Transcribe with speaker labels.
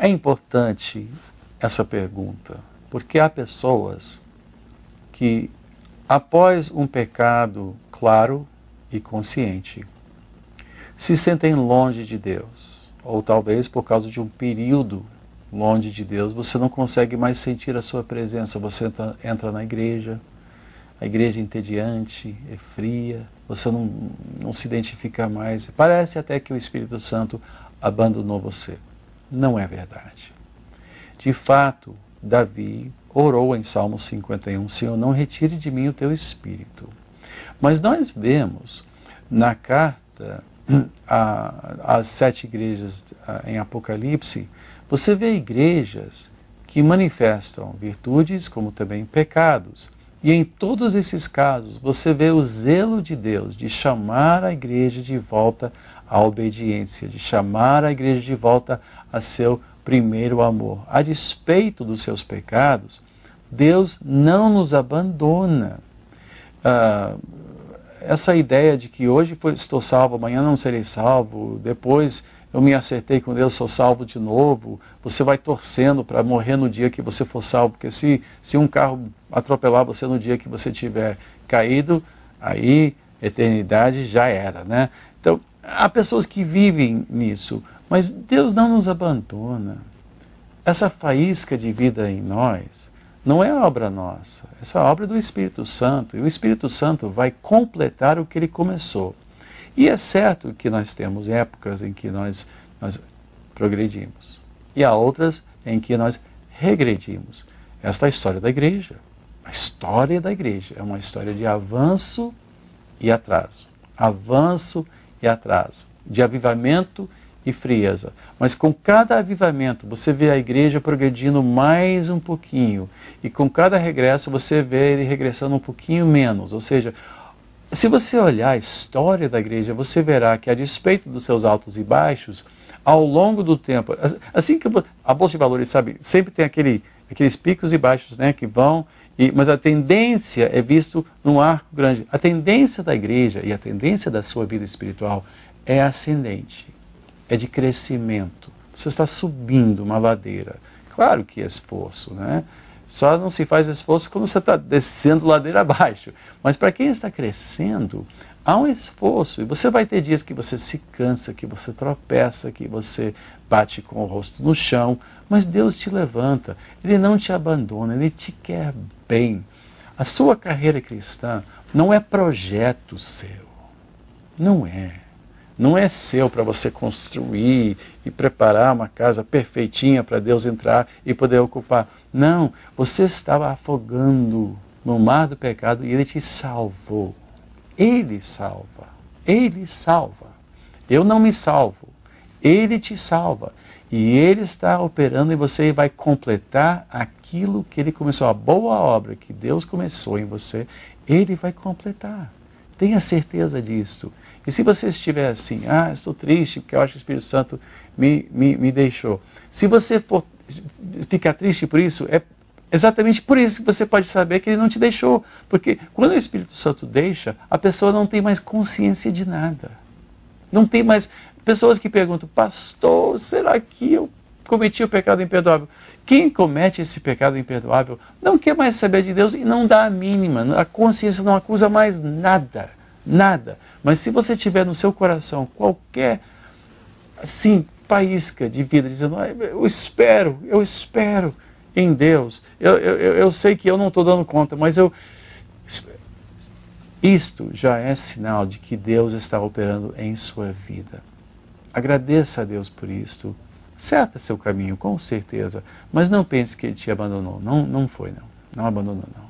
Speaker 1: É importante essa pergunta, porque há pessoas que, após um pecado claro e consciente, se sentem longe de Deus, ou talvez por causa de um período longe de Deus, você não consegue mais sentir a sua presença. Você entra, entra na igreja, a igreja é entediante, é fria, você não, não se identifica mais. Parece até que o Espírito Santo abandonou você não é verdade. De fato, Davi orou em Salmo 51, Senhor, não retire de mim o teu espírito. Mas nós vemos na carta às sete igrejas em Apocalipse, você vê igrejas que manifestam virtudes como também pecados. E em todos esses casos, você vê o zelo de Deus de chamar a igreja de volta à obediência, de chamar a igreja de volta a seu primeiro amor. A despeito dos seus pecados, Deus não nos abandona. Ah, essa ideia de que hoje estou salvo, amanhã não serei salvo, depois eu me acertei com Deus, sou salvo de novo. Você vai torcendo para morrer no dia que você for salvo, porque se, se um carro atropelar você no dia que você tiver caído, aí eternidade já era, né? Então, há pessoas que vivem nisso, mas Deus não nos abandona. Essa faísca de vida em nós não é obra nossa, essa é obra é do Espírito Santo, e o Espírito Santo vai completar o que ele começou. E é certo que nós temos épocas em que nós, nós progredimos e há outras em que nós regredimos. Esta é a história da igreja. A história da igreja é uma história de avanço e atraso. Avanço e atraso. De avivamento e frieza. Mas com cada avivamento, você vê a igreja progredindo mais um pouquinho. E com cada regresso, você vê ele regressando um pouquinho menos. Ou seja, se você olhar a história da igreja, você verá que, a despeito dos seus altos e baixos, ao longo do tempo, assim que a bolsa de valores, sabe, sempre tem aquele, aqueles picos e baixos né, que vão, e, mas a tendência é visto num arco grande. A tendência da igreja e a tendência da sua vida espiritual é ascendente, é de crescimento. Você está subindo uma ladeira. Claro que é esforço, né? Só não se faz esforço quando você está descendo ladeira abaixo. Mas para quem está crescendo, há um esforço. E você vai ter dias que você se cansa, que você tropeça, que você bate com o rosto no chão. Mas Deus te levanta. Ele não te abandona, ele te quer bem. A sua carreira cristã não é projeto seu. Não é não é seu para você construir e preparar uma casa perfeitinha para Deus entrar e poder ocupar. Não, você estava afogando no mar do pecado e ele te salvou. Ele salva. Ele salva. Eu não me salvo. Ele te salva. E ele está operando em você e vai completar aquilo que ele começou, a boa obra que Deus começou em você, ele vai completar. Tenha certeza disto. E se você estiver assim, ah, estou triste porque eu acho que o Espírito Santo me, me, me deixou. Se você for ficar triste por isso, é exatamente por isso que você pode saber que ele não te deixou. Porque quando o Espírito Santo deixa, a pessoa não tem mais consciência de nada. Não tem mais. Pessoas que perguntam, pastor, será que eu cometi o pecado imperdoável? Quem comete esse pecado imperdoável não quer mais saber de Deus e não dá a mínima. A consciência não acusa mais nada nada. Mas se você tiver no seu coração qualquer, assim, faísca de vida, dizendo, ah, eu espero, eu espero em Deus, eu, eu, eu sei que eu não estou dando conta, mas eu... Isto já é sinal de que Deus está operando em sua vida. Agradeça a Deus por isto. Certa seu caminho, com certeza. Mas não pense que ele te abandonou. Não, não foi, não. Não abandonou, não.